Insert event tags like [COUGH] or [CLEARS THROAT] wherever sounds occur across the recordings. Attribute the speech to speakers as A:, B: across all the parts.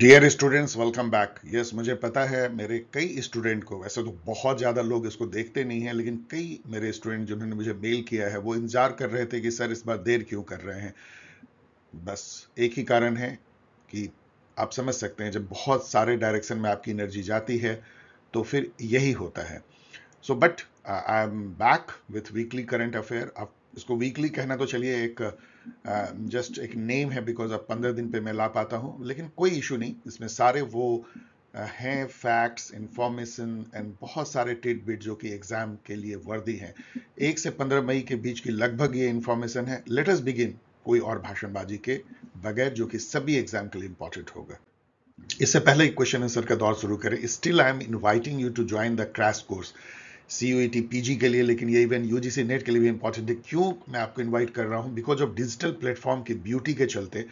A: Dear students welcome back yes मुझे पता है मेरे कई स्टूडेंट को वैसे तो बहुत ज़्यादा लोग इसको देखते नहीं हैं लेकिन कई मेरे स्टूडेंट जिन्होंने मुझे मेल किया है वो इंतज़ार कर रहे थे कि सर इस बार देर क्यों कर रहे हैं बस एक ही कारण है कि आप समझ सकते हैं जब बहुत सारे डायरेक्शन में आपकी एनर्जी जाती है तो फिर यही होता है so but I am back with weekly current affair आप इसको वीकली कहना तो चलिए एक uh, जस्ट um, एक नेम है बिकॉज अब पंद्रह दिन पे मैं ला पाता हूँ लेकिन कोई इशू नहीं इसमें सारे वो uh, हैं फैक्ट्स इंफॉर्मेशन एंड बहुत सारे टेट बिट जो कि एग्ज़ाम के लिए वर्दी हैं एक से पंद्रह मई के बीच की लगभग ये इंफॉर्मेशन है लेटस बिगिन कोई और भाषणबाजी के बगैर जो कि सभी एग्जाम के लिए इंपॉर्टेंट होगा इससे पहले क्वेश्चन आंसर का दौर शुरू करें still I am inviting you to join the crash course C PG के लिए लेकिन ये इवन यूजीसी नेट के लिए भी इंपॉर्टेंट है क्यों मैं आपको इनवाइट कर रहा हूँ बिकॉज ऑफ डिजिटल प्लेटफॉर्म की ब्यूटी के चलते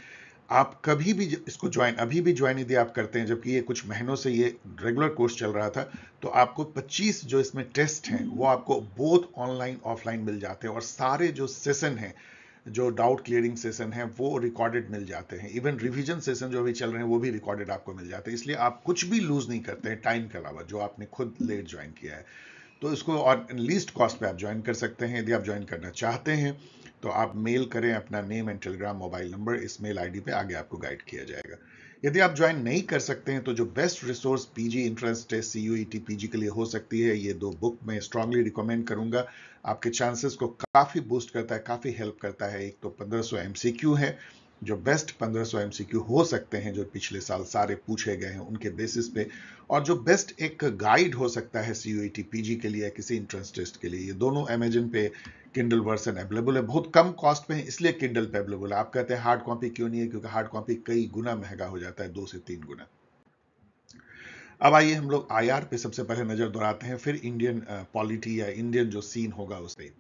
A: आप कभी भी इसको ज्वाइन अभी भी ज्वाइन यदि आप करते हैं जबकि ये कुछ महीनों से ये रेगुलर कोर्स चल रहा था तो आपको 25 जो इसमें टेस्ट हैं वो आपको बोथ ऑनलाइन ऑफलाइन मिल जाते हैं और सारे जो सेशन हैं जो डाउट क्लियरिंग सेशन है वो रिकॉर्डेड मिल जाते हैं इवन रिविजन सेशन जो अभी चल रहे हैं वो भी रिकॉर्डेड आपको मिल जाते हैं इसलिए आप कुछ भी लूज नहीं करते हैं टाइम के अलावा जो आपने खुद लेट ज्वाइन किया है तो इसको और लीस्ट कॉस्ट पे आप ज्वाइन कर सकते हैं यदि आप ज्वाइन करना चाहते हैं तो आप मेल करें अपना name and Telegram mobile number इस मेल आईडी पे आगे आपको गाइड किया जाएगा यदि आप ज्वाइन नहीं कर सकते हैं तो जो best resource PG entrance test C U PG के लिए हो सकती है ये दो बुक मैं स्ट्रांगली रिकमेंड करूंगा आपके चांसेस को काफ़ी बूस्ट करता है काफ़ी हेल्प करता है एक तो पंद्रह सौ है जो बेस्ट 1500 सौ एमसीक्यू हो सकते हैं जो पिछले साल सारे पूछे गए हैं उनके बेसिस पे और जो बेस्ट एक गाइड हो सकता है सी यू पीजी के लिए किसी इंट्रेंस टेस्ट के लिए ये दोनों अमेजन पे किंडल वर्सन अवेलेबल है बहुत कम कॉस्ट में है इसलिए किंडल पे अवेलेबल है आप कहते हैं हार्ड कॉपी क्यों नहीं है क्योंकि हार्ड कॉपी कई गुना महंगा हो जाता है दो से तीन गुना अब आइए हम लोग आई पे सबसे पहले नजर दोहराते हैं फिर इंडियन पॉलिटी uh, या इंडियन जो सीन होगा उस पर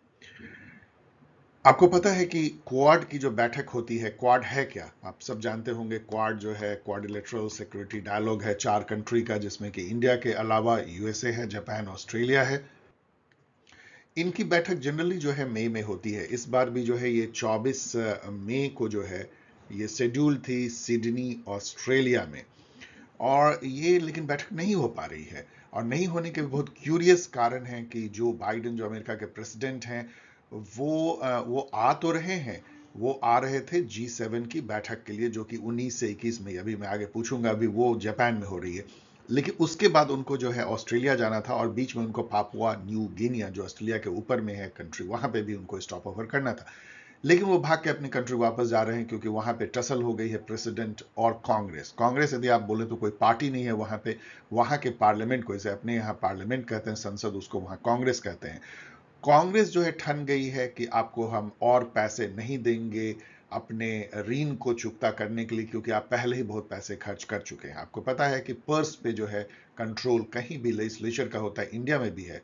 A: आपको पता है कि क्वाड की जो बैठक होती है क्वाड है क्या आप सब जानते होंगे क्वाड जो है क्वाडिलेटरल सिक्योरिटी डायलॉग है चार कंट्री का जिसमें कि इंडिया के अलावा यूएसए है जापान ऑस्ट्रेलिया है इनकी बैठक जनरली जो है मई में होती है इस बार भी जो है ये 24 मई को जो है ये शेड्यूल थी सिडनी ऑस्ट्रेलिया में और ये लेकिन बैठक नहीं हो पा रही है और नहीं होने के बहुत क्यूरियस कारण है कि जो बाइडन जो अमेरिका के प्रेसिडेंट हैं वो आ, वो आ तो रहे हैं वो आ रहे थे जी सेवन की बैठक के लिए जो कि 19 से 21 में अभी मैं आगे पूछूंगा अभी वो जापान में हो रही है लेकिन उसके बाद उनको जो है ऑस्ट्रेलिया जाना था और बीच में उनको पापुआ न्यू गिनिया जो ऑस्ट्रेलिया के ऊपर में है कंट्री वहां पे भी उनको स्टॉप ओवर करना था लेकिन वो भाग के अपनी कंट्री वापस जा रहे हैं क्योंकि वहां पे टसल हो गई है प्रेसिडेंट और कांग्रेस कांग्रेस यदि आप बोले तो कोई पार्टी नहीं है वहां पे वहां के पार्लियामेंट को इसे अपने यहाँ पार्लियामेंट कहते हैं संसद उसको वहां कांग्रेस कहते हैं कांग्रेस जो है ठन गई है कि आपको हम और पैसे नहीं देंगे अपने ऋण को चुकता करने के लिए क्योंकि आप पहले ही बहुत पैसे खर्च कर चुके हैं आपको पता है कि पर्स पे जो है कंट्रोल कहीं भी लेजिस्लेचर का होता है इंडिया में भी है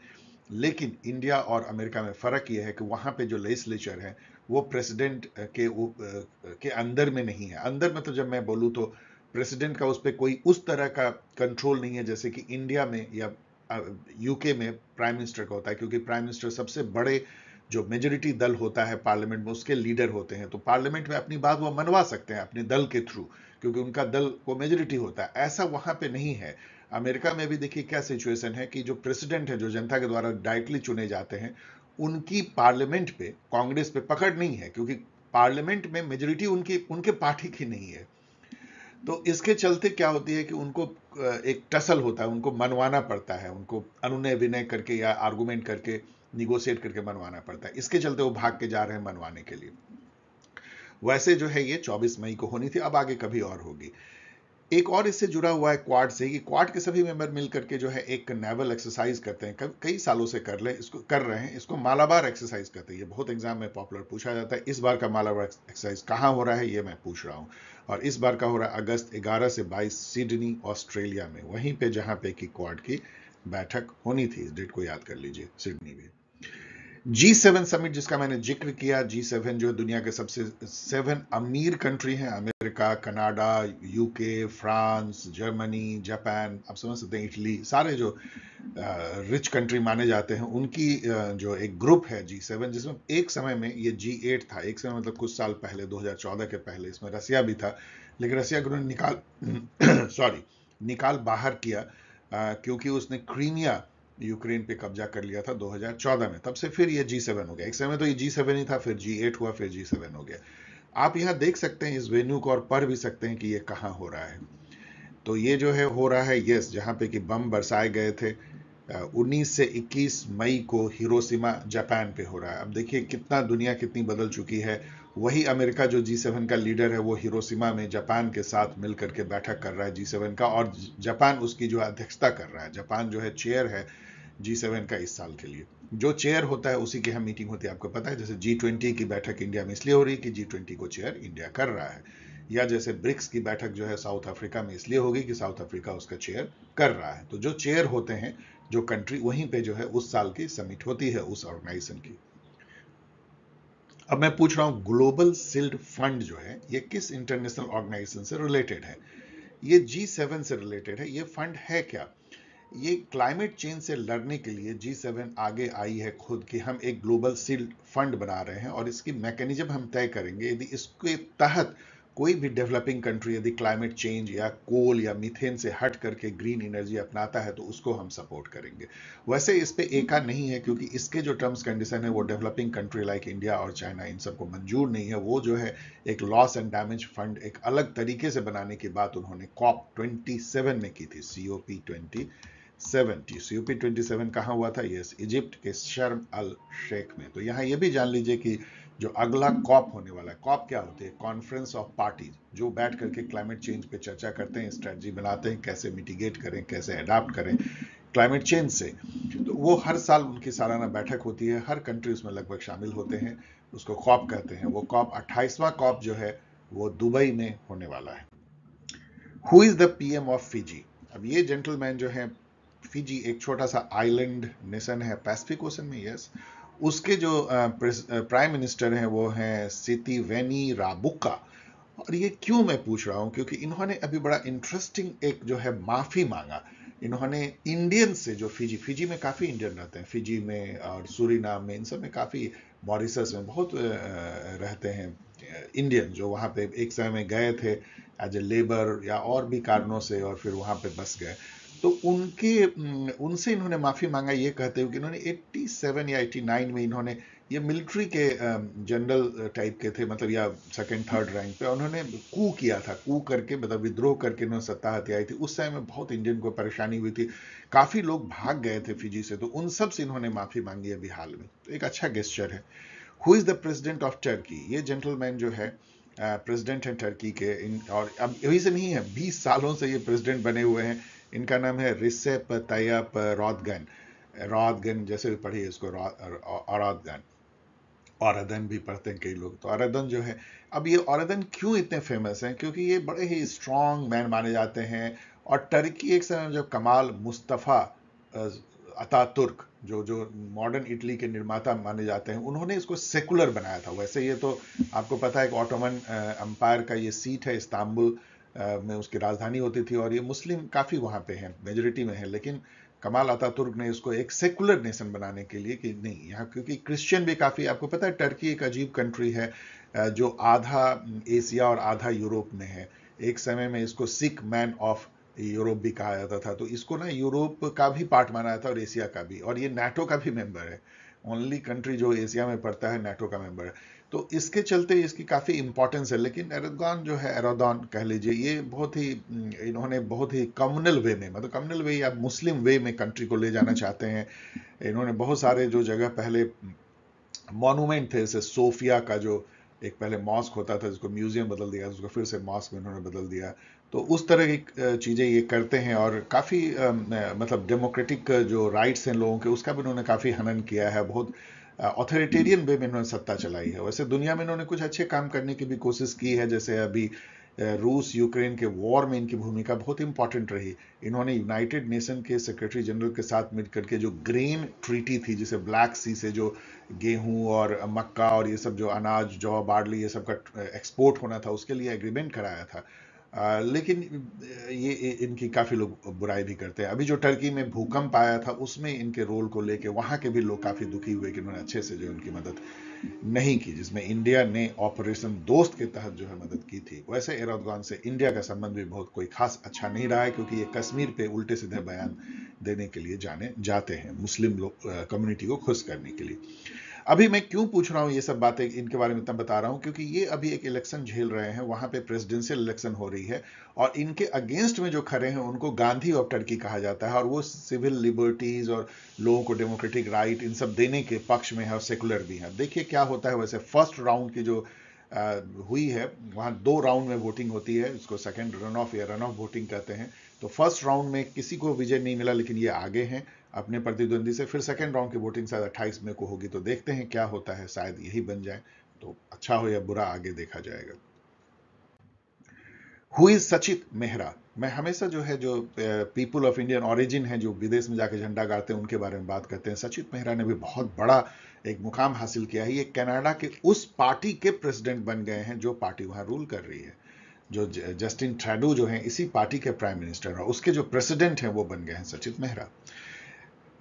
A: लेकिन इंडिया और अमेरिका में फ़र्क यह है कि वहां पे जो लेजिस्लेचर है वो प्रेसिडेंट के के अंदर में नहीं है अंदर में तो जब मैं बोलूँ तो प्रेसिडेंट का उस पर कोई उस तरह का कंट्रोल नहीं है जैसे कि इंडिया में या यूके में प्राइम मिनिस्टर का होता है क्योंकि प्राइम मिनिस्टर सबसे बड़े जो मेजोरिटी दल होता है पार्लियामेंट में उसके लीडर होते हैं तो पार्लियामेंट में अपनी बात वो मनवा सकते हैं अपने दल के थ्रू क्योंकि उनका दल को मेजोरिटी होता है ऐसा वहां पे नहीं है अमेरिका में भी देखिए क्या सिचुएशन है कि जो प्रेसिडेंट है जो जनता के द्वारा डायरेक्टली चुने जाते हैं उनकी पार्लियामेंट पे कांग्रेस पे पकड़ नहीं है क्योंकि पार्लियामेंट में मेजोरिटी उनकी उनके पार्टी की नहीं है तो इसके चलते क्या होती है कि उनको एक टसल होता है उनको मनवाना पड़ता है उनको अनुनय विनय करके या आर्गूमेंट करके निगोशिएट करके मनवाना पड़ता है इसके चलते वो भाग के जा रहे हैं मनवाने के लिए वैसे जो है ये 24 मई को होनी थी अब आगे कभी और होगी एक और इससे जुड़ा हुआ है क्वाड से कि क्वाड के सभी मेंबर मिलकर के जो है एक नेवल एक्सरसाइज करते हैं कई सालों से कर ले इसको कर रहे हैं इसको मालाबार एक्सरसाइज करते हैं ये बहुत एग्जाम में पॉपुलर पूछा जाता है इस बार का मालाबार एक्सरसाइज कहाँ हो रहा है ये मैं पूछ रहा हूँ और इस बार का हो रहा है अगस्त ग्यारह से बाईस सिडनी ऑस्ट्रेलिया में वहीं पर जहाँ पे कि क्वाड की बैठक होनी थी इस डेट को याद कर लीजिए सिडनी में जी सेवन समिट जिसका मैंने जिक्र किया जी सेवन जो दुनिया के सबसे सेवन अमीर कंट्री हैं America Canada UK France Germany Japan आप समझ सकते हैं इटली सारे जो रिच कंट्री माने जाते हैं उनकी जो एक ग्रुप है जी सेवन जिसमें एक समय में ये जी एट था एक समय मतलब कुछ साल पहले 2014 के पहले इसमें रसिया भी था लेकिन रसिया को उन्होंने निकाल सॉरी [CLEARS THROAT] निकाल बाहर किया क्योंकि उसने क्रीमिया यूक्रेन पे कब्जा कर लिया था 2014 में तब से फिर ये जी सेवन हो गया एक समय तो ये जी सेवन ही था फिर जी एट हुआ फिर जी सेवन हो गया आप यहाँ देख सकते हैं इस वेन्यू को और पढ़ भी सकते हैं कि ये कहाँ हो रहा है तो ये जो है हो रहा है यस जहाँ पे कि बम बरसाए गए थे 19 से 21 मई को हिरोशिमा जापान पे हो रहा है अब देखिए कितना दुनिया कितनी बदल चुकी है वही अमेरिका जो जी सेवन का लीडर है वो हिरोशिमा में जापान के साथ मिलकर के बैठक कर रहा है जी सेवन का और जापान उसकी जो अध्यक्षता कर रहा है जापान जो है चेयर है जी सेवन का इस साल के लिए जो चेयर होता है उसी की हम मीटिंग होती है आपको पता है जैसे जी ट्वेंटी की बैठक इंडिया में इसलिए हो रही है कि जी ट्वेंटी को चेयर इंडिया कर रहा है या जैसे ब्रिक्स की बैठक जो है साउथ अफ्रीका में इसलिए होगी कि साउथ अफ्रीका उसका चेयर कर रहा है तो जो चेयर होते हैं जो कंट्री वहीं पे जो है उस साल की समिट होती है उस ऑर्गेनाइजेशन की अब मैं पूछ रहा हूं ग्लोबल सिल्ड फंड जो है ये किस इंटरनेशनल ऑर्गेनाइजेशन से रिलेटेड है ये जी सेवन से रिलेटेड है ये फंड है क्या ये क्लाइमेट चेंज से लड़ने के लिए जी सेवन आगे आई है खुद कि हम एक ग्लोबल सील्ड फंड बना रहे हैं और इसकी मैकेनिज्म हम तय करेंगे यदि इसके तहत कोई भी डेवलपिंग कंट्री यदि क्लाइमेट चेंज या कोल या मीथेन से हट करके ग्रीन एनर्जी अपनाता है तो उसको हम सपोर्ट करेंगे वैसे इस पर एका नहीं है क्योंकि इसके जो टर्म्स कंडीशन है वो डेवलपिंग कंट्री लाइक इंडिया और चाइना इन सबको मंजूर नहीं है वो जो है एक लॉस एंड डैमेज फंड एक अलग तरीके से बनाने की बात उन्होंने कॉप ट्वेंटी में की थी C O P twenty seventy C UP twenty seven कहाँ हुआ था यस इजिप्ट के शर्म अल शेख में तो यहाँ ये भी जान लीजिए कि जो अगला कॉप होने वाला है कॉप क्या होते हैं कॉन्फ्रेंस ऑफ पार्टीज जो बैठ करके क्लाइमेट चेंज पे चर्चा करते हैं स्ट्रेटजी बनाते हैं कैसे मिटिगेट करें कैसे अडाप्ट करें क्लाइमेट चेंज से तो वो हर साल उनकी सालाना बैठक होती है हर कंट्री उसमें लगभग शामिल होते हैं उसको कॉप कहते हैं वो कॉप अट्ठाईसवां कॉप जो है वो दुबई में होने वाला है who is the PM of Fiji अब ये जेंटलमैन जो है फिजी एक छोटा सा आइलैंड नेशन है पैसिफिक ओशन में यस उसके जो प्राइम मिनिस्टर हैं वो हैं सितिवेनी राबुक्का और ये क्यों मैं पूछ रहा हूँ क्योंकि इन्होंने अभी बड़ा इंटरेस्टिंग एक जो है माफ़ी मांगा इन्होंने इंडियन से जो फिजी फिजी में काफ़ी इंडियन रहते हैं फिजी में और सूरीनाम में इन सब में काफ़ी मॉरिसस में बहुत रहते हैं इंडियन जो वहाँ पे एक समय में गए थे एज ए लेबर या और भी कारणों से और फिर वहाँ पे बस गए तो उनके उनसे इन्होंने माफ़ी मांगा ये कहते हुए कि इन्होंने 87 या 89 में इन्होंने ये मिलिट्री के जनरल टाइप के थे मतलब या सेकंड थर्ड रैंक पे उन्होंने कू किया था कू करके मतलब विद्रोह करके इन्होंने सत्ता हत्याई थी उस समय में बहुत इंडियन को परेशानी हुई थी काफ़ी लोग भाग गए थे फिजी से तो उन सब से इन्होंने माफ़ी मांगी अभी हाल में तो एक अच्छा गेस्चर है who is the president of Turkey ये जेंटलमैन जो है प्रेसिडेंट हैं टर्की के इन और अब यही से नहीं है बीस सालों से ये प्रेसिडेंट बने हुए हैं इनका नाम है रिसेप तैयप रॉदगन रॉदगन जैसे भी पढ़िए इसको औरदगन औरदन भी पढ़ते हैं कई लोग तो औरदन जो है अब ये औरदन क्यों इतने फेमस हैं क्योंकि ये बड़े ही स्ट्रॉन्ग मैन माने जाते हैं और टर्की एक समय जो कमाल मुस्तफ़ा अता तुर्क जो जो मॉडर्न इटली के निर्माता माने जाते हैं उन्होंने इसको सेकुलर बनाया था वैसे ये तो आपको पता है कि ऑटोमन अंपायर का ये सीट है इस्तांबुल में उसकी राजधानी होती थी और ये मुस्लिम काफ़ी वहाँ पे हैं मेजोरिटी में है लेकिन कमाल अतातुर्क ने इसको एक सेकुलर नेशन बनाने के लिए कि नहीं यहाँ क्योंकि क्रिश्चियन भी काफ़ी आपको पता है टर्की एक अजीब कंट्री है जो आधा एशिया और आधा यूरोप में है एक समय में इसको सिख मैन ऑफ यूरोप भी कहा जाता था तो इसको ना यूरोप का भी पार्ट माना जाता है और एशिया का भी और ये नेटो का भी मेंबर है ओनली कंट्री जो एशिया में पड़ता है नेटो का मेंबर है तो इसके चलते इसकी काफ़ी इम्पोर्टेंस है लेकिन एरोगॉन जो है एरोदॉन कह लीजिए ये बहुत ही इन्होंने बहुत ही कम्युनल वे में मतलब कम्युनल वे या मुस्लिम वे में कंट्री को ले जाना चाहते हैं इन्होंने बहुत सारे जो जगह पहले मॉन्यूमेंट थे जैसे सोफिया का जो एक पहले मॉस्क होता था जिसको म्यूजियम बदल दिया उसको फिर से मॉस्क में इन्होंने बदल दिया तो उस तरह की चीज़ें ये करते हैं और काफ़ी मतलब डेमोक्रेटिक जो राइट्स हैं लोगों के उसका भी उन्होंने काफ़ी हनन किया है बहुत ऑथोरिटेरियन वे में इन्होंने सत्ता चलाई है वैसे दुनिया में इन्होंने कुछ अच्छे काम करने की भी कोशिश की है जैसे अभी रूस यूक्रेन के वॉर में इनकी भूमिका बहुत इंपॉर्टेंट रही इन्होंने यूनाइटेड नेशन के सेक्रेटरी जनरल के साथ मिलकर के जो ग्रेन ट्रीटी थी जिसे ब्लैक सी से जो गेहूं और मक्का और ये सब जो अनाज जौ बाडली ये सब का एक्सपोर्ट होना था उसके लिए एग्रीमेंट कराया था लेकिन ये इनकी काफ़ी लोग बुराई भी करते हैं अभी जो टर्की में भूकंप आया था उसमें इनके रोल को लेके वहां के भी लोग काफ़ी दुखी हुए कि उन्होंने अच्छे से जो उनकी मदद नहीं की जिसमें इंडिया ने ऑपरेशन दोस्त के तहत जो है मदद की थी वैसे एरोदगान से इंडिया का संबंध भी बहुत कोई खास अच्छा नहीं रहा है क्योंकि ये कश्मीर पे उल्टे सीधे बयान देने के लिए जाने जाते हैं मुस्लिम लोग कम्युनिटी को खुश करने के लिए अभी मैं क्यों पूछ रहा हूँ ये सब बातें इनके बारे में इतना बता रहा हूँ क्योंकि ये अभी एक इलेक्शन झेल रहे हैं वहाँ पे प्रेसिडेंशियल इलेक्शन हो रही है और इनके अगेंस्ट में जो खड़े हैं उनको गांधी ऑफ टर्की कहा जाता है और वो सिविल लिबर्टीज़ और लोगों को डेमोक्रेटिक राइट इन सब देने के पक्ष में है और सेकुलर भी हैं देखिए क्या होता है वैसे फर्स्ट राउंड की जो आ, हुई है वहाँ दो राउंड में वोटिंग होती है इसको सेकेंड रन ऑफ या रन ऑफ वोटिंग कहते हैं तो फर्स्ट राउंड में किसी को विजय नहीं मिला लेकिन ये आगे हैं अपने प्रतिद्वंदी से फिर सेकेंड राउंड की वोटिंग शायद अट्ठाईस मई को होगी तो देखते हैं क्या होता है शायद यही बन जाए तो अच्छा हो या बुरा आगे देखा जाएगा हुई सचित मेहरा मैं हमेशा जो है जो पीपल ऑफ इंडियन ऑरिजिन है जो विदेश में जाकर झंडा गाड़ते हैं उनके बारे में बात करते हैं सचित मेहरा ने भी बहुत बड़ा एक मुकाम हासिल किया है ये कनाडा के उस पार्टी के प्रेसिडेंट बन गए हैं जो पार्टी वहां रूल कर रही है जो जस्टिन ट्रेडू जो है इसी पार्टी के प्राइम मिनिस्टर और उसके जो प्रेसिडेंट हैं वो बन गए हैं सचित मेहरा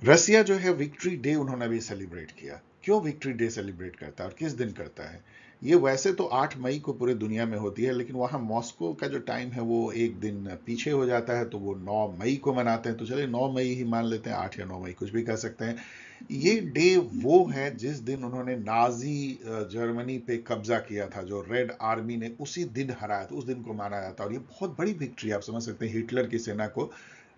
A: रसिया जो है विक्ट्री डे उन्होंने भी सेलिब्रेट किया क्यों विक्ट्री डे सेलिब्रेट करता है और किस दिन करता है ये वैसे तो 8 मई को पूरे दुनिया में होती है लेकिन वहाँ मॉस्को का जो टाइम है वो एक दिन पीछे हो जाता है तो वो 9 मई को मनाते हैं तो चलिए 9 मई ही मान लेते हैं 8 या 9 मई कुछ भी कह सकते हैं ये डे वो है जिस दिन उन्होंने नाजी जर्मनी पे कब्जा किया था जो रेड आर्मी ने उसी दिन हराया था उस दिन को माना जाता है और ये बहुत बड़ी विक्ट्री आप समझ सकते हैं हिटलर की सेना को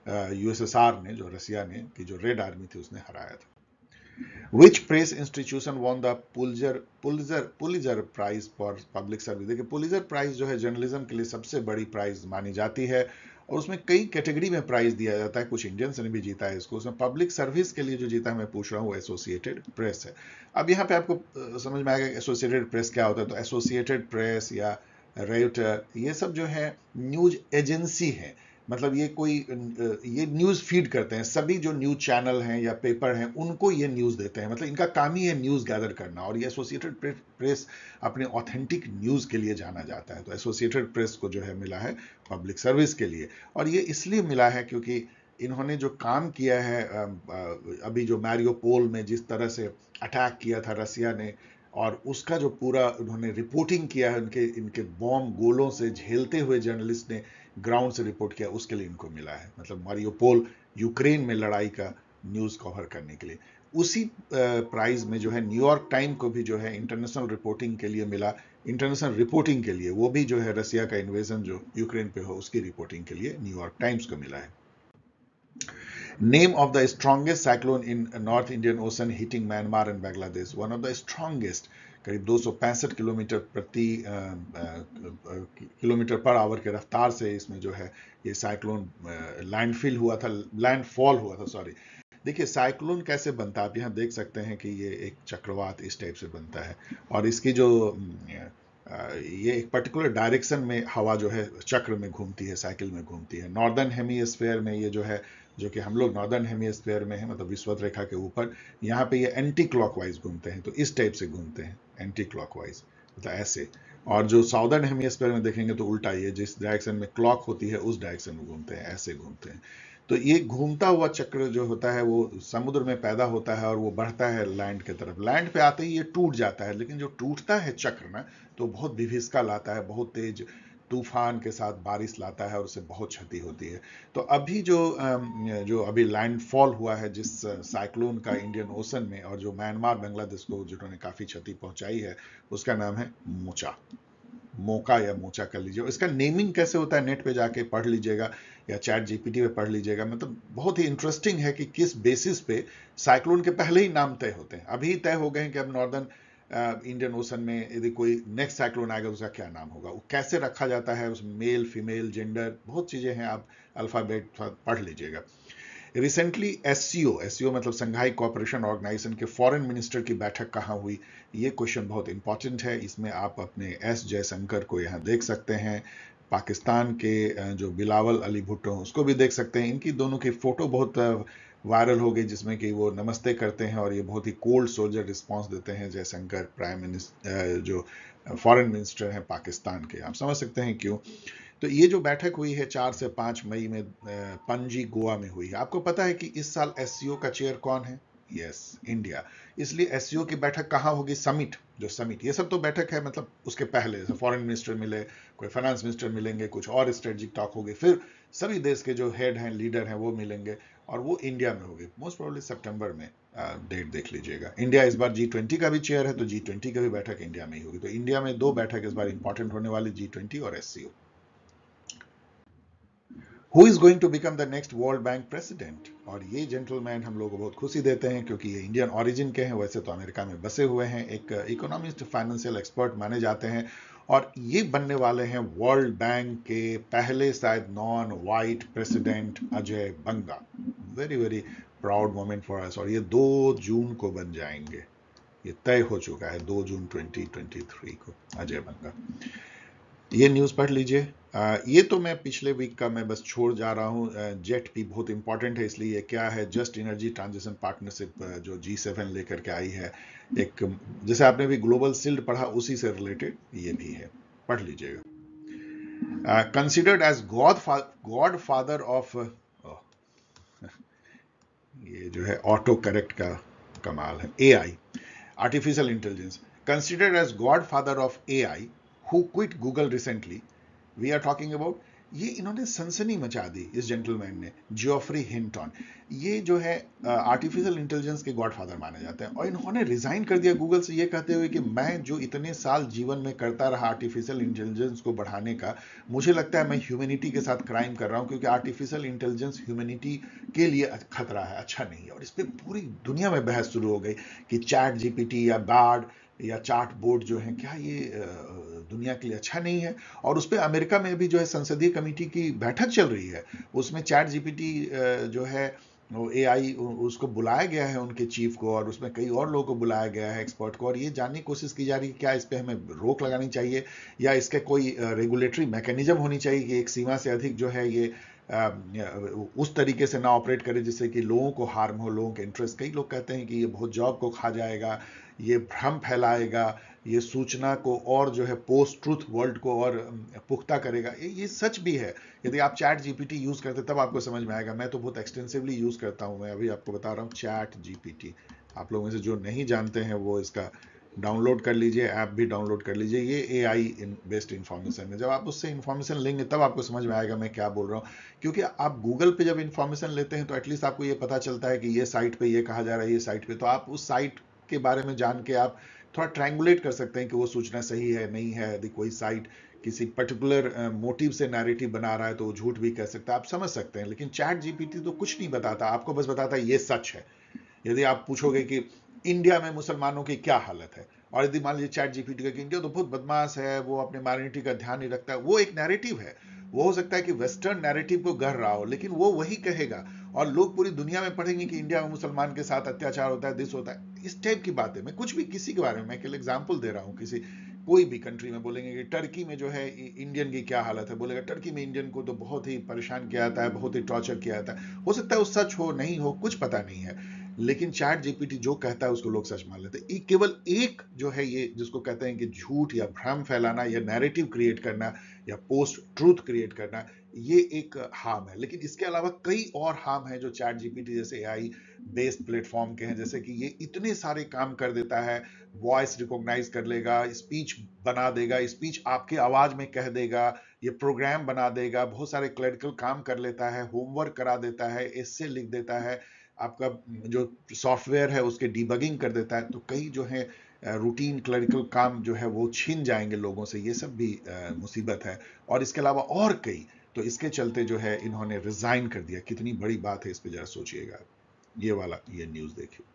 A: यूएसएसआर ने जो रसिया ने की जो रेड आर्मी थी उसने हराया था which press institution won the Pulitzer Pulitzer Pulitzer prize for public service देखिए पुलिजर प्राइज जो है जर्नलिज्म के लिए सबसे बड़ी प्राइज मानी जाती है और उसमें कई कैटेगरी में प्राइज दिया जाता है कुछ इंडियंस ने भी जीता है इसको उसमें पब्लिक सर्विस के लिए जो जीता है मैं पूछ रहा हूँ वो एसोसिएटेड प्रेस है अब यहाँ पे आपको समझ में आएगा एसोसिएटेड प्रेस क्या होता है तो एसोसिएटेड प्रेस या रेटर ये सब जो है न्यूज एजेंसी है मतलब ये कोई ये न्यूज़ फीड करते हैं सभी जो न्यूज़ चैनल हैं या पेपर हैं उनको ये न्यूज़ देते हैं मतलब इनका काम ही है न्यूज़ गैदर करना और ये एसोसिएटेड प्रेस अपने ऑथेंटिक न्यूज़ के लिए जाना जाता है तो एसोसिएटेड प्रेस को जो है मिला है पब्लिक सर्विस के लिए और ये इसलिए मिला है क्योंकि इन्होंने जो काम किया है अभी जो मैरियोपोल में जिस तरह से अटैक किया था रसिया ने और उसका जो पूरा उन्होंने रिपोर्टिंग किया है उनके इनके बॉम्ब गोलों से झेलते हुए जर्नलिस्ट ने ग्राउंड से रिपोर्ट किया उसके लिए इनको मिला है मतलब मारियोपोल यूक्रेन में लड़ाई का न्यूज़ कवर करने के लिए उसी प्राइज़ में जो है न्यूयॉर्क टाइम को भी जो है इंटरनेशनल रिपोर्टिंग के लिए मिला इंटरनेशनल रिपोर्टिंग के लिए वो भी जो है रसिया का इन्वेजन जो यूक्रेन पे हो उसकी रिपोर्टिंग के लिए न्यूयॉर्क टाइम्स को मिला है name of the strongest cyclone in north Indian Ocean hitting Myanmar and Bangladesh one of the strongest करीब दो किलोमीटर प्रति किलोमीटर पर आवर के रफ्तार से इसमें जो है ये साइक्लोन लैंडफिल हुआ था लैंडफॉल हुआ था सॉरी देखिए साइक्लोन कैसे बनता है आप यहाँ देख सकते हैं कि ये एक चक्रवात इस टाइप से बनता है और इसकी जो ये एक पर्टिकुलर डायरेक्शन में हवा जो है चक्र में घूमती है साइकिल में घूमती है नॉर्दर्न हेमीस्फेयर में ये जो है जो कि हम लोग नॉर्दर्न हेमीस्फेयर में है मतलब विश्वत रेखा के ऊपर यहाँ पे ये एंटी क्लॉकवाइज घूमते हैं तो इस टाइप से घूमते हैं एंटी क्लॉकवाइज होता है ऐसे और जो साउदर्न हेमिस्फेयर में देखेंगे तो उल्टा है जिस डायरेक्शन में क्लॉक होती है उस डायरेक्शन में घूमते हैं ऐसे घूमते हैं तो ये घूमता हुआ चक्र जो होता है वो समुद्र में पैदा होता है और वो बढ़ता है लैंड की तरफ लैंड पे आते ही ये टूट जाता है लेकिन जो टूटता है चक्र ना तो बहुत विभिषका लाता है बहुत तेज तूफान के साथ बारिश लाता है और उसे बहुत क्षति होती है तो अभी जो जो अभी लैंडफॉल हुआ है जिस साइक्लोन का इंडियन ओशन में और जो म्यांमार बांग्लादेश को जिन्होंने काफ़ी क्षति पहुंचाई है उसका नाम है मोचा मोका या मोचा कर लीजिए इसका नेमिंग कैसे होता है नेट पे जाके पढ़ लीजिएगा या चैट जीपीटी पे पढ़ लीजिएगा मतलब बहुत ही इंटरेस्टिंग है कि किस बेसिस पे साइक्लोन के पहले ही नाम तय होते हैं अभी तय हो गए हैं कि अब नॉर्दर्न इंडियन ओशन में यदि कोई नेक्स्ट साइक्लोन आएगा तो उसका क्या नाम होगा वो कैसे रखा जाता है उसमें मेल फीमेल जेंडर बहुत चीज़ें हैं आप अल्फ़ाबेट पढ़ लीजिएगा रिसेंटली एस सी मतलब संघाई कॉपरेशन ऑर्गेनाइजेशन के फॉरेन मिनिस्टर की बैठक कहाँ हुई ये क्वेश्चन बहुत इंपॉर्टेंट है इसमें आप अपने एस जयशंकर को यहाँ देख सकते हैं पाकिस्तान के जो बिलावल अली भुट्टो उसको भी देख सकते हैं इनकी दोनों की फ़ोटो बहुत वायरल हो गई जिसमें कि वो नमस्ते करते हैं और ये बहुत ही कोल्ड सोल्जर रिस्पांस देते हैं जयशंकर प्राइम मिनिस्टर जो फॉरेन मिनिस्टर हैं पाकिस्तान के आप समझ सकते हैं क्यों तो ये जो बैठक हुई है चार से पाँच मई में पंजी गोवा में हुई है आपको पता है कि इस साल एस का चेयर कौन है यस इंडिया इसलिए एस की बैठक कहाँ होगी समिट जो समिट ये सब तो बैठक है मतलब उसके पहले फॉरेन मिनिस्टर मिले कोई फाइनेंस मिनिस्टर मिलेंगे कुछ और स्ट्रेटजिक टॉक होगी फिर सभी देश के जो हेड हैं लीडर हैं वो मिलेंगे और वो इंडिया में होगी मोस्ट प्रोबली सेप्टेम्बर में डेट uh, देख लीजिएगा इंडिया इस बार जी ट्वेंटी का भी चेयर है तो जी ट्वेंटी की भी बैठक इंडिया में ही होगी तो इंडिया में दो बैठक इस बार इंपॉर्टेंट होने वाली जी ट्वेंटी और S C O who is going to become the next World Bank president और ये जेंटलमैन हम लोग को बहुत खुशी देते हैं क्योंकि ये इंडियन ऑरिजिन के हैं वैसे तो अमेरिका में बसे हुए हैं एक इकोनॉमिस्ट फाइनेंशियल एक्सपर्ट माने जाते हैं और ये बनने वाले हैं वर्ल्ड बैंक के पहले शायद non white president Ajay Banga very very proud moment for us और ये दो जून को बन जाएंगे ये तय हो चुका है दो जून 2023 को अजय बंगा ये न्यूज़ पढ़ लीजिए ये तो मैं पिछले वीक का मैं बस छोड़ जा रहा हूँ जेट भी बहुत इंपॉर्टेंट है इसलिए क्या है जस्ट एनर्जी ट्रांजिशन पार्टनरशिप जो जी सेवन लेकर के आई है एक जैसे आपने भी ग्लोबल सिल्ड पढ़ा उसी से रिलेटेड ये भी है पढ़ लीजिएगा considered as god godfather of ये जो है ऑटो करेक्ट का कमाल है A I artificial intelligence considered as godfather of A I who quit Google recently we are talking about ये इन्होंने सनसनी मचा दी इस जेंटलमैन ने जियोफ्री हिंटॉन ये जो है आर्टिफिशियल इंटेलिजेंस के गॉडफादर माने जाते हैं और इन्होंने रिज़ाइन कर दिया गूगल से ये कहते हुए कि मैं जो इतने साल जीवन में करता रहा आर्टिफिशियल इंटेलिजेंस को बढ़ाने का मुझे लगता है मैं ह्यूमैनिटी के साथ क्राइम कर रहा हूँ क्योंकि आर्टिफिशियल इंटेलिजेंस ह्यूमैनिटी के लिए खतरा है अच्छा नहीं है और इस पर पूरी दुनिया में बहस शुरू हो गई कि चैट जी या बाढ़ या चार्ट बोर्ड जो है क्या ये दुनिया के लिए अच्छा नहीं है और उस पर अमेरिका में भी जो है संसदीय कमेटी की बैठक चल रही है उसमें चैट जीपीटी जो है ए आई उसको बुलाया गया है उनके चीफ को और उसमें कई और लोगों को बुलाया गया है एक्सपर्ट को और ये जानने की कोशिश की जा रही है क्या इस पर हमें रोक लगानी चाहिए या इसके कोई रेगुलेटरी मैकेनिज्म होनी चाहिए कि एक सीमा से अधिक जो है ये उस तरीके से ना ऑपरेट करे जिससे कि लोगों को हार्म हो लोगों के इंटरेस्ट कई लोग कहते हैं कि ये बहुत जॉब को खा जाएगा ये भ्रम फैलाएगा ये सूचना को और जो है पोस्ट ट्रूथ वर्ल्ड को और पुख्ता करेगा ये ये सच भी है यदि आप चैट जीपीटी यूज़ करते तब आपको समझ में आएगा मैं तो बहुत एक्सटेंसिवली यूज़ करता हूँ मैं अभी आपको बता रहा हूँ चैट जीपीटी आप लोगों में से जो नहीं जानते हैं वो इसका डाउनलोड कर लीजिए ऐप भी डाउनलोड कर लीजिए ये ए आई इन बेस्ड इन्फॉर्मेशन है जब आप उससे इन्फॉर्मेशन लेंगे तब आपको समझ में आएगा मैं क्या बोल रहा हूँ क्योंकि आप गूगल पे जब इन्फॉर्मेशन लेते हैं तो एटलीस्ट आपको ये पता चलता है कि ये साइट पे ये कहा जा रहा है ये साइट पे तो आप उस साइट के बारे में जान के आप थोड़ा ट्रैंगुलेट कर सकते हैं कि वो सूचना सही है नहीं है यदि कोई साइट किसी पर्टिकुलर मोटिव से नैरेटिव बना रहा है तो वो झूठ भी कह सकता है आप समझ सकते हैं लेकिन चैट जीपीटी तो कुछ नहीं बताता आपको बस बताता है ये सच है यदि आप पूछोगे कि इंडिया में मुसलमानों की क्या हालत है और यदि मान लीजिए चैट जीपीटी का इंडिया तो बहुत बदमाश है वो अपने माइनॉरिटी का ध्यान नहीं रखता वो एक नैरेटिव है वो हो सकता है कि वेस्टर्न नैरेटिव को गढ़ रहा हो लेकिन वो वही कहेगा और लोग पूरी दुनिया में पढ़ेंगे कि इंडिया में मुसलमान के साथ अत्याचार होता है दिस होता है इस टाइप की बातें मैं कुछ भी किसी के बारे में मैं केवल एग्जाम्पल दे रहा हूँ किसी कोई भी कंट्री में बोलेंगे कि टर्की में जो है इंडियन की क्या हालत है बोलेगा टर्की में इंडियन को तो बहुत ही परेशान किया जाता है बहुत ही टॉर्चर किया जाता है हो सकता है वो सच हो नहीं हो कुछ पता नहीं है लेकिन चैट जीपीटी जो कहता है उसको लोग सच मान लेते हैं केवल एक जो है ये जिसको कहते हैं कि झूठ या भ्रम फैलाना या नैरेटिव क्रिएट करना या पोस्ट ट्रूथ क्रिएट करना ये एक हार्म है लेकिन इसके अलावा कई और हार्म है जो चैट जीपीटी जैसे एआई बेस्ड प्लेटफॉर्म के हैं जैसे कि ये इतने सारे काम कर देता है वॉइस रिकॉग्नाइज कर लेगा स्पीच बना देगा स्पीच आपके आवाज़ में कह देगा ये प्रोग्राम बना देगा बहुत सारे क्लरिकल काम कर लेता है होमवर्क करा देता है इससे लिख देता है आपका जो सॉफ्टवेयर है उसके डिबगिंग कर देता है तो कई जो है रूटीन क्लरिकल काम जो है वो छीन जाएंगे लोगों से ये सब भी मुसीबत है और इसके अलावा और कई तो इसके चलते जो है इन्होंने रिजाइन कर दिया कितनी बड़ी बात है इस पर जरा सोचिएगा ये वाला ये न्यूज देखिए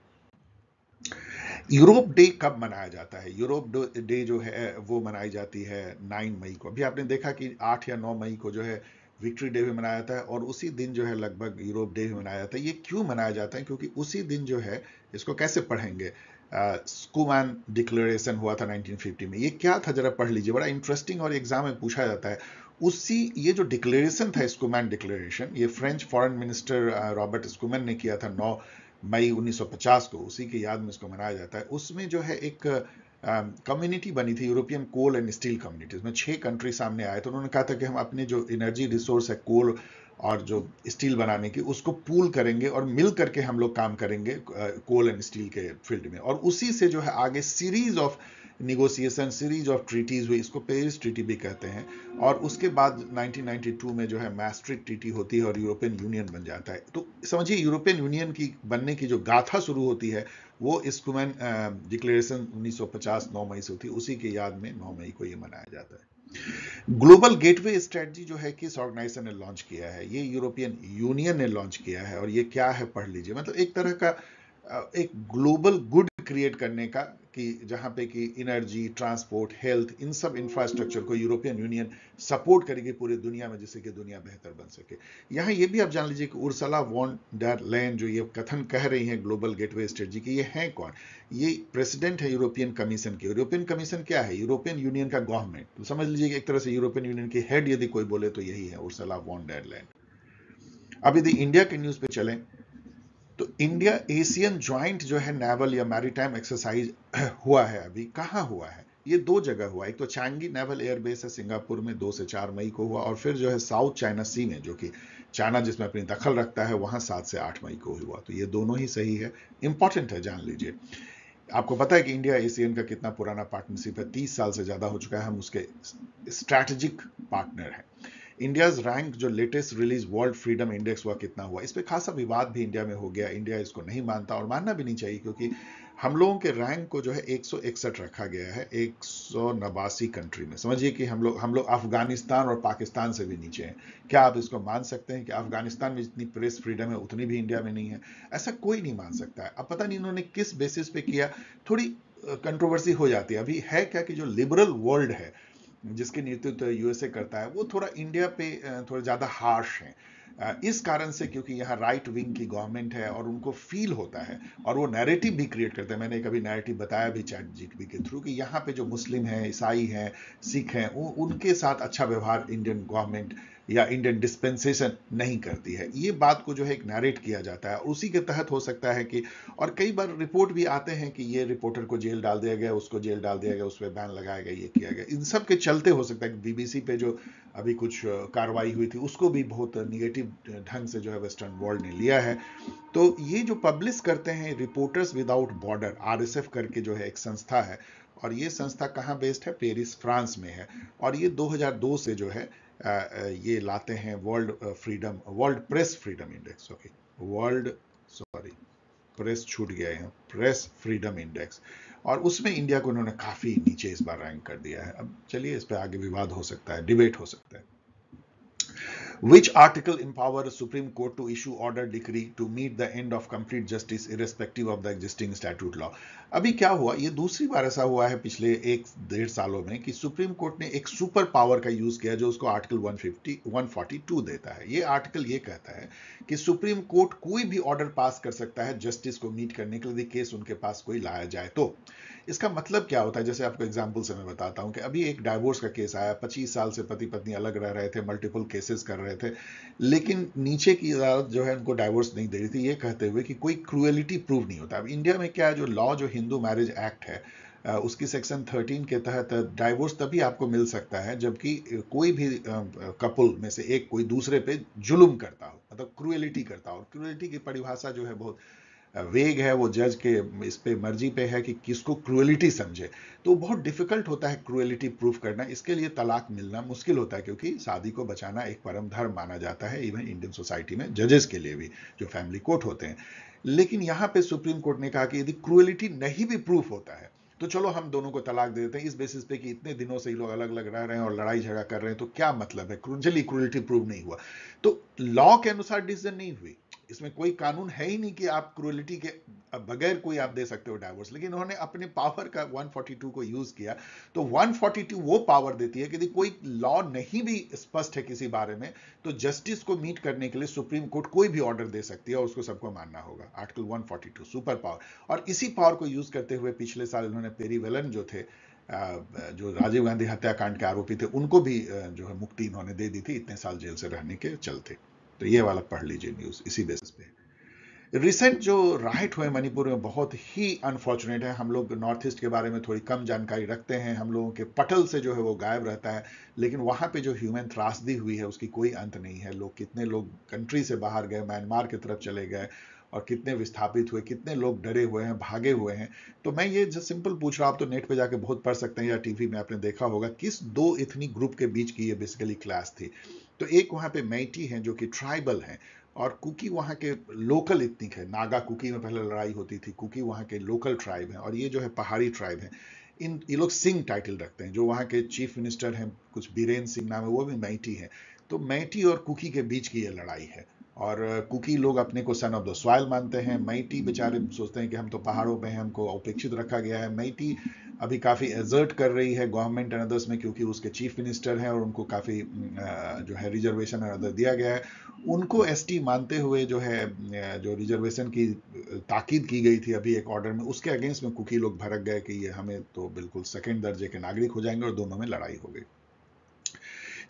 A: यूरोप डे कब मनाया जाता है यूरोप डे जो है वो मनाई जाती है नाइन मई को अभी आपने देखा कि आठ या नौ मई को जो है विक्ट्री डे भी मनाया जाता है और उसी दिन जो है लगभग यूरोप डे भी मनाया जाता है ये क्यों मनाया जाता है क्योंकि उसी दिन जो है इसको कैसे पढ़ेंगे स्कूमैन डिक्लेरेशन हुआ था 1950 में ये क्या था जरा पढ़ लीजिए बड़ा इंटरेस्टिंग और एग्जाम में पूछा जाता है उसी ये जो डिक्लेरेशन था स्कूमैन डिक्लेरेशन ये French foreign minister Robert Schuman ने किया था 9 मई 1950 को उसी की याद में इसको मनाया जाता है उसमें जो है एक कम्युनिटी um, बनी थी European coal and steel community उसमें छह कंट्री सामने आए तो उन्होंने कहा था कि हम अपने जो एनर्जी रिसोर्स है कोल और जो स्टील बनाने की उसको पूल करेंगे और मिल करके हम लोग काम करेंगे कोल एंड स्टील के फील्ड में और उसी से जो है आगे series of negotiation series of treaties हुई इसको पेरिस ट्रीटी भी कहते हैं और उसके बाद 1992 में जो है मैस्ट्रिक ट्रीटी होती है और यूरोपियन यूनियन बन जाता है तो समझिए यूरोपियन यूनियन की बनने की जो गाथा शुरू होती है वो स्कूमैन डिक्लेरेशन 1950 9 मई से होती है उसी के याद में 9 मई को ये मनाया जाता है ग्लोबल गेटवे स्ट्रेटजी जो है किस ऑर्गेनाइजेशन ने लॉन्च किया है ये यूरोपियन यूनियन ने लॉन्च किया है और ये क्या है पढ़ लीजिए मतलब एक तरह का एक ग्लोबल गुड क्रिएट करने का कि जहाँ पे कि एनर्जी ट्रांसपोर्ट हेल्थ इन सब इंफ्रास्ट्रक्चर को यूरोपियन यूनियन सपोर्ट करेगी पूरी दुनिया में जिससे कि दुनिया बेहतर बन सके यहाँ ये भी आप जान लीजिए कि उर्सला वॉन डर लैन जो ये कथन कह रही हैं ग्लोबल गेटवे स्ट्रेटजी की ये हैं कौन ये प्रेसिडेंट है यूरोपियन कमीशन के यूरोपियन कमीशन क्या है यूरोपियन यूनियन का गवर्नमेंट तो समझ लीजिए एक तरह से यूरोपियन यूनियन की हेड यदि कोई बोले तो यही है उर्सला वॉन डर लैन अब यदि इंडिया के न्यूज़ पे चलें तो इंडिया एशियन ज्वाइंट जो है नेवल या मैरिटाइम एक्सरसाइज [CLEARS THROAT] हुआ है अभी कहाँ हुआ है ये दो जगह हुआ एक तो चांगी नेवल एयरबेस है सिंगापुर में दो से चार मई को हुआ और फिर जो है साउथ चाइना सी में जो कि चाइना जिसमें अपनी दखल रखता है वहां सात से आठ मई को हुआ तो ये दोनों ही सही है इंपॉर्टेंट है जान लीजिए आपको पता है कि इंडिया एशियन का कितना पुराना पार्टनरशिप है तीस साल से ज़्यादा हो चुका है हम उसके स्ट्रैटेजिक पार्टनर हैं इंडियाज रैंक जो latest release world freedom index हुआ कितना हुआ इस पर खासा विवाद भी इंडिया में हो गया इंडिया इसको नहीं मानता और मानना भी नहीं चाहिए क्योंकि हम लोगों के रैंक को जो है एक रखा गया है एक कंट्री में समझिए कि हम लोग हम लोग अफगानिस्तान और पाकिस्तान से भी नीचे हैं क्या आप इसको मान सकते हैं कि अफगानिस्तान में जितनी प्रेस फ्रीडम है उतनी भी इंडिया में नहीं है ऐसा कोई नहीं मान सकता है अब पता नहीं इन्होंने किस बेसिस पे किया थोड़ी कंट्रोवर्सी हो जाती है अभी है क्या कि जो लिबरल वर्ल्ड है जिसके नेतृत्व यूएसए करता है वो थोड़ा इंडिया पे थोड़ा ज़्यादा हार्श हैं इस कारण से क्योंकि यहाँ राइट विंग की गवर्नमेंट है और उनको फील होता है और वो नैरेटिव भी क्रिएट करते हैं मैंने कभी नैरेटिव बताया भी चैट जीटीपी के थ्रू कि यहाँ पे जो मुस्लिम हैं ईसाई हैं सिख हैं उनके साथ अच्छा व्यवहार इंडियन गवर्नमेंट या इंडियन डिस्पेंसेशन नहीं करती है ये बात को जो है एक नैरेट किया जाता है उसी के तहत हो सकता है कि और कई बार रिपोर्ट भी आते हैं कि ये रिपोर्टर को जेल डाल दिया गया उसको जेल डाल दिया गया उस पर बैन लगाया गया ये किया गया इन सब के चलते हो सकता है बीबीसी पे जो अभी कुछ कार्रवाई हुई थी उसको भी बहुत निगेटिव ढंग से जो है वेस्टर्न वर्ल्ड ने लिया है तो ये जो पब्लिश करते हैं रिपोर्टर्स विदाउट बॉर्डर आर करके जो है एक संस्था है और ये संस्था कहाँ बेस्ड है पेरिस फ्रांस में है और ये 2002 से जो है ये लाते हैं world freedom world press freedom index okay world sorry press छूट गया है प्रेस फ्रीडम इंडेक्स और उसमें इंडिया को उन्होंने काफ़ी नीचे इस बार रैंक कर दिया है अब चलिए इस पर आगे विवाद हो सकता है डिबेट हो सकता है Which article empowers Supreme Court to issue order decree to meet the end of complete justice irrespective of the existing statute law? अभी क्या हुआ ये दूसरी बार ऐसा हुआ है पिछले एक डेढ़ सालों में कि सुप्रीम कोर्ट ने एक सुपर पावर का यूज किया जो उसको आर्टिकल 150 142 देता है ये आर्टिकल ये कहता है कि सुप्रीम कोर्ट कोई भी ऑर्डर पास कर सकता है जस्टिस को मीट करने के लिए केस उनके पास कोई लाया जाए तो इसका मतलब क्या होता है जैसे आपको एग्जाम्पल से मैं बताता हूँ कि अभी एक डायवोर्स का केस आया पच्चीस साल से पति पत्नी अलग रह रहे थे मल्टीपल केसेस कर रहे थे लेकिन नीचे की अदालत जो है उनको डायवोर्स नहीं दे रही थी ये कहते हुए कि कोई क्रुएलिटी प्रूव नहीं होता अब इंडिया में क्या है जो लॉ जो हिंदू मैरिज एक्ट है उसकी सेक्शन 13 के तहत डाइवोर्स तभी आपको मिल सकता है जबकि कोई भी कपल में से एक कोई दूसरे पे जुलुम करता हो मतलब क्रुएलिटी करता हो क्रुएलिटी की परिभाषा जो है बहुत वेग है वो जज के इस पे मर्जी पे है कि किसको क्रुएलिटी समझे तो बहुत डिफिकल्ट होता है क्रुएलिटी प्रूफ करना इसके लिए तलाक मिलना मुश्किल होता है क्योंकि शादी को बचाना एक परम धर्म माना जाता है इवन इंडियन सोसाइटी में जजेस के लिए भी जो फैमिली कोर्ट होते हैं लेकिन यहाँ पे सुप्रीम कोर्ट ने कहा कि यदि क्रुएलिटी नहीं भी प्रूफ होता है तो चलो हम दोनों को तलाक दे देते हैं इस बेसिस पे कि इतने दिनों से ही लोग अलग अलग रह रहे हैं और लड़ाई झगड़ा कर रहे हैं तो क्या मतलब है क्रुजली क्रुएलिटी प्रूव नहीं हुआ तो लॉ के अनुसार डिसीजन नहीं हुई इसमें कोई कानून है ही नहीं कि आप क्रूलिटी के बगैर कोई आप दे सकते हो डाइवोर्स लेकिन उन्होंने अपने पावर का 142 को यूज किया तो 142 वो पावर देती है कि यदि कोई लॉ नहीं भी स्पष्ट है किसी बारे में तो जस्टिस को मीट करने के लिए सुप्रीम कोर्ट कोई भी ऑर्डर दे सकती है और उसको सबको मानना होगा आर्टिकल 142 सुपर पावर और इसी पावर को यूज करते हुए पिछले साल इन्होंने पेरी वेलन जो थे जो राजीव गांधी हत्याकांड के आरोपी थे उनको भी जो है मुक्ति इन्होंने दे दी थी इतने साल जेल से रहने के चलते तो ये वाला पढ़ लीजिए न्यूज़ इसी बेसिस पे रिसेंट जो राइट हुए मणिपुर में बहुत ही अनफॉर्चुनेट है हम लोग नॉर्थ ईस्ट के बारे में थोड़ी कम जानकारी रखते हैं हम लोगों के पटल से जो है वो गायब रहता है लेकिन वहाँ पे जो ह्यूमन त्रासदी हुई है उसकी कोई अंत नहीं है लोग कितने लोग कंट्री से बाहर गए म्यांमार की तरफ चले गए और कितने विस्थापित हुए कितने लोग डरे हुए हैं भागे हुए हैं तो मैं ये जो सिंपल पूछ रहा आप तो नेट पे जाके बहुत पढ़ सकते हैं या टीवी में आपने देखा होगा किस दो इथनी ग्रुप के बीच की ये बेसिकली क्लास थी तो एक वहाँ पे मैटी हैं जो कि ट्राइबल हैं और कुकी वहाँ के लोकल इतनी है नागा कुकी में पहले लड़ाई होती थी कुकी वहाँ के लोकल ट्राइब हैं और ये जो है पहाड़ी ट्राइब हैं इन ये लोग सिंह टाइटल रखते हैं जो वहाँ के चीफ मिनिस्टर हैं कुछ बीरेन सिंह नाम है वो भी मैटी हैं तो मैटी और कुकी के बीच की ये लड़ाई है और कुकी लोग अपने को सन ऑफ द सॉयल मानते हैं मैटी बेचारे सोचते हैं कि हम तो पहाड़ों पे हैं हमको उपेक्षित रखा गया है मैटी अभी काफ़ी एजर्ट कर रही है गवर्नमेंट एंड अदर्स में क्योंकि उसके चीफ मिनिस्टर हैं और उनको काफ़ी जो है रिजर्वेशन और अदर दिया गया है उनको एस मानते हुए जो है जो रिजर्वेशन की ताकीद की गई थी अभी एक ऑर्डर में उसके अगेंस्ट में कुकी लोग भड़क गए कि ये हमें तो बिल्कुल सेकेंड दर्जे के नागरिक हो जाएंगे और दोनों में लड़ाई हो गई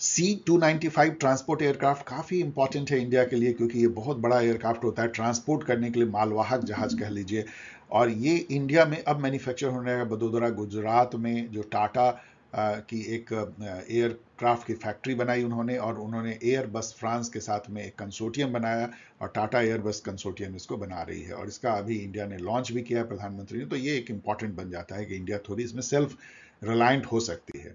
A: सी टू ट्रांसपोर्ट एयरक्राफ्ट काफ़ी इंपॉर्टेंट है इंडिया के लिए क्योंकि ये बहुत बड़ा एयरक्राफ्ट होता है ट्रांसपोर्ट करने के लिए मालवाहक जहाज कह लीजिए और ये इंडिया में अब मैन्युफैक्चर होने रहेगा बदोदरा गुजरात में जो टाटा की एक एयरक्राफ्ट की फैक्ट्री बनाई उन्होंने और उन्होंने एयर बस फ्रांस के साथ में एक कंसोटियम बनाया और टाटा एयर बस कंसोटियम इसको बना रही है और इसका अभी इंडिया ने लॉन्च भी किया प्रधानमंत्री ने तो ये एक इंपॉर्टेंट बन जाता है कि इंडिया थोड़ी इसमें सेल्फ रिलायंट हो सकती है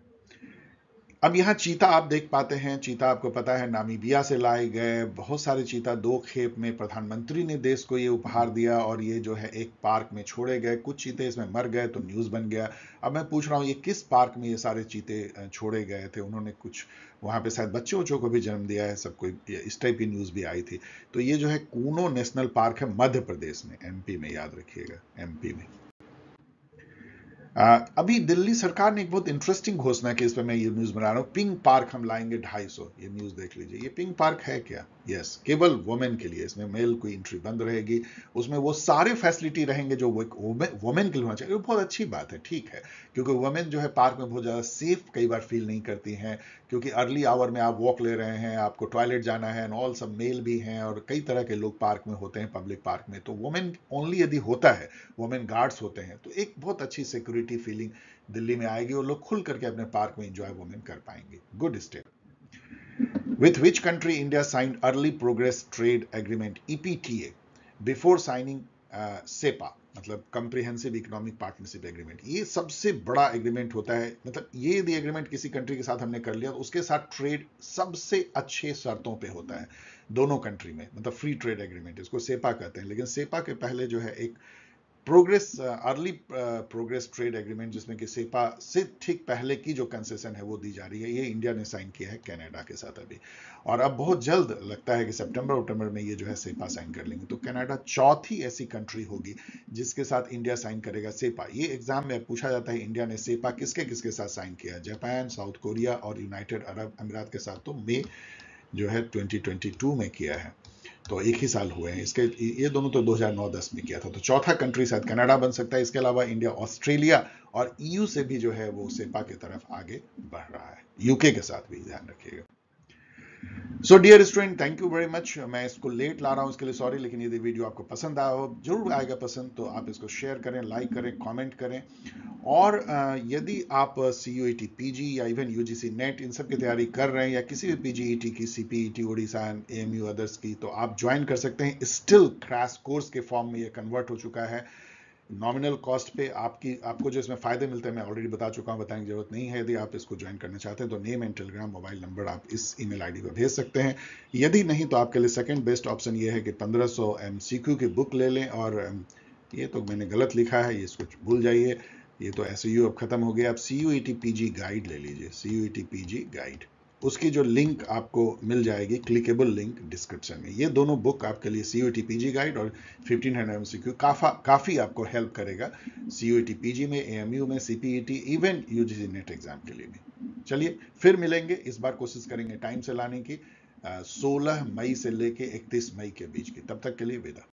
A: अब यहाँ चीता आप देख पाते हैं चीता आपको पता है नामीबिया से लाए गए बहुत सारे चीता दो खेप में प्रधानमंत्री ने देश को ये उपहार दिया और ये जो है एक पार्क में छोड़े गए कुछ चीते इसमें मर गए तो न्यूज़ बन गया अब मैं पूछ रहा हूँ ये किस पार्क में ये सारे चीते छोड़े गए थे उन्होंने कुछ वहाँ पे शायद बच्चों उच्चों को भी जन्म दिया है सब कोई इस टाइप की न्यूज़ भी आई थी तो ये जो है कूनो नेशनल पार्क है मध्य प्रदेश में एमपी में याद रखिएगा एमपी में अभी दिल्ली सरकार ने एक बहुत इंटरेस्टिंग घोषणा की इस पर मैं ये न्यूज़ बना रहा हूँ पिंक पार्क हम लाएंगे ढाई सौ ये न्यूज़ देख लीजिए ये पिंक पार्क है क्या यस केवल वुमेन के लिए इसमें मेल कोई एंट्री बंद रहेगी उसमें वो सारे फैसिलिटी रहेंगे जो वुमेन के लिए होना चाहिए वो बहुत अच्छी बात है ठीक है क्योंकि वुमेन जो है पार्क में बहुत ज़्यादा सेफ कई बार फील नहीं करती हैं क्योंकि अर्ली आवर में आप वॉक ले रहे हैं आपको टॉयलेट जाना है एंड ऑल सब मेल भी हैं और कई तरह के लोग पार्क में होते हैं पब्लिक पार्क में तो वुमेन ओनली यदि होता है वुमेन गार्ड्स होते हैं तो एक बहुत अच्छी सिक्योरिटी फीलिंग दिल्ली में आएगी और लोग खुल करके अपने पार्क में इंजॉय वुमेन कर पाएंगे good step with which country India signed Early Progress Trade Agreement EPTA before signing CEPA uh, मतलब कंप्रीहेंसिव इकोनॉमिक पार्टनरशिप एग्रीमेंट ये सबसे बड़ा एग्रीमेंट होता है मतलब ये यदि एग्रीमेंट किसी कंट्री के साथ हमने कर लिया तो उसके साथ ट्रेड सबसे अच्छे शर्तों पे होता है दोनों कंट्री में मतलब फ्री ट्रेड एग्रीमेंट इसको सेपा कहते हैं लेकिन सेपा के पहले जो है एक progress early progress trade agreement जिसमें कि सेपा से ठीक पहले की जो कंसेशन है वो दी जा रही है ये इंडिया ने साइन किया है कनाडा के साथ अभी और अब बहुत जल्द लगता है कि सितंबर अक्टूबर में ये जो है सेपा साइन कर लेंगे तो कनाडा चौथी ऐसी कंट्री होगी जिसके साथ इंडिया साइन करेगा सेपा ये एग्जाम में पूछा जाता है इंडिया ने सेपा किसके किसके साथ साइन किया जापान साउथ कोरिया और यूनाइटेड अरब अमीरात के साथ तो मे जो है ट्वेंटी में किया है तो एक ही साल हुए हैं इसके ये दोनों तो 2009-10 में किया था तो चौथा कंट्री शायद कनाडा बन सकता है इसके अलावा इंडिया ऑस्ट्रेलिया और ईयू e से भी जो है वो सेपा की तरफ आगे बढ़ रहा है यूके के साथ भी ध्यान रखिएगा so dear student thank you very much मैं इसको लेट ला रहा हूँ इसके लिए सॉरी लेकिन यदि वीडियो आपको पसंद आया हो जरूर आएगा पसंद तो आप इसको शेयर करें लाइक करें कमेंट करें और uh, यदि आप सी uh, यू e या इवन यू जी नेट इन सब की तैयारी कर रहे हैं या किसी भी पी जी की C P E T and A M U others की तो आप ज्वाइन कर सकते हैं स्टिल क्रैश कोर्स के फॉर्म में यह कन्वर्ट हो चुका है नॉमिनल कॉस्ट पे आपकी आपको जो इसमें फ़ायदे मिलते हैं मैं ऑलरेडी बता चुका हूँ बताने की जरूरत नहीं है यदि आप इसको ज्वाइन करना चाहते हैं तो name and Telegram mobile number आप इस ईमेल आईडी पर भेज सकते हैं यदि नहीं तो आपके लिए सेकंड बेस्ट ऑप्शन ये है कि 1500 सौ की बुक ले लें और ये तो मैंने गलत लिखा है ये इसको भूल जाइए ये तो एस अब ख़त्म हो गया आप C U E T P G guide ले लीजिए C U E T P G guide उसकी जो लिंक आपको मिल जाएगी क्लिकेबल लिंक डिस्क्रिप्शन में ये दोनों बुक आपके लिए C T P G guide और fifteen hundred M C Q काफा काफ़ी आपको हेल्प करेगा सी यू में ए में C T even U NET exam के लिए भी चलिए फिर मिलेंगे इस बार कोशिश करेंगे टाइम से लाने की सोलह मई से लेके इकतीस मई के बीच की तब तक के लिए विदा